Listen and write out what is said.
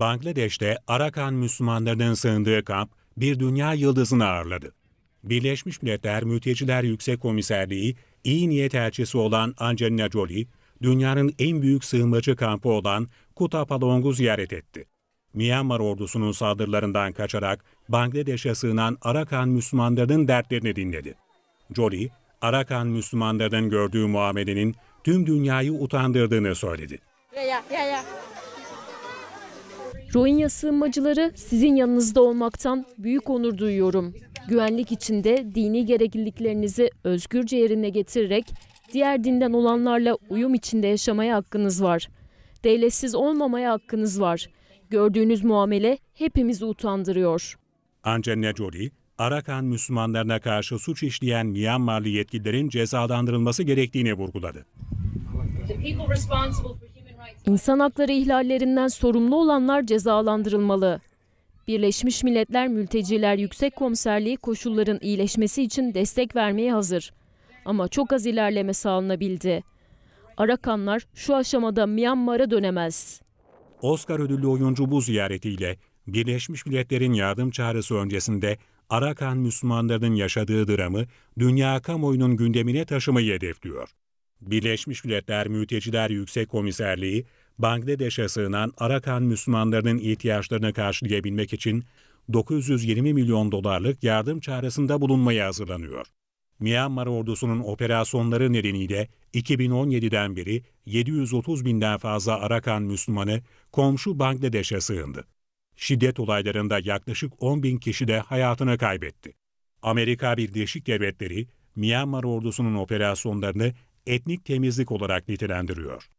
Bangladeş'te Arakan Müslümanlarının sığındığı kamp bir dünya yıldızını ağırladı. Birleşmiş Milletler Mülteciler Yüksek Komiserliği, iyi niyet elçisi olan Angelina Jolie, dünyanın en büyük sığınmacı kampı olan Kutapalong'u ziyaret etti. Myanmar ordusunun saldırılarından kaçarak Bangladeş'e sığınan Arakan Müslümanlarının dertlerini dinledi. Jolie, Arakan Müslümanlarının gördüğü muamelenin tüm dünyayı utandırdığını söyledi. Ya, ya, ya. Rohingya sığınmacıları sizin yanınızda olmaktan büyük onur duyuyorum. Güvenlik içinde dini gerekliliklerinizi özgürce yerine getirerek diğer dinden olanlarla uyum içinde yaşamaya hakkınız var. Devletsiz olmamaya hakkınız var. Gördüğünüz muamele hepimizi utandırıyor. Angelina Jolie, Arakan Müslümanlarına karşı suç işleyen Myanmarlı yetkililerin cezalandırılması gerektiğini vurguladı. İnsan hakları ihlallerinden sorumlu olanlar cezalandırılmalı. Birleşmiş Milletler Mülteciler Yüksek Komiserliği koşulların iyileşmesi için destek vermeye hazır. Ama çok az ilerleme sağlanabildi. Arakanlar şu aşamada Myanmar'a dönemez. Oscar ödüllü oyuncu bu ziyaretiyle Birleşmiş Milletler'in yardım çağrısı öncesinde Arakan Müslümanlarının yaşadığı dramı dünya kamuoyunun gündemine taşımayı hedefliyor. Birleşmiş Milletler Mülteciler Yüksek Komiserliği, Bangladeş'e sığınan Arakan Müslümanlarının ihtiyaçlarını karşılayabilmek için 920 milyon dolarlık yardım çağrısında bulunmaya hazırlanıyor. Myanmar ordusunun operasyonları nedeniyle 2017'den beri 730 binden fazla Arakan Müslümanı komşu Bangladeş'e sığındı. Şiddet olaylarında yaklaşık 10 bin kişi de hayatını kaybetti. Amerika Birleşik Devletleri, Myanmar ordusunun operasyonlarını etnik temizlik olarak nitelendiriyor.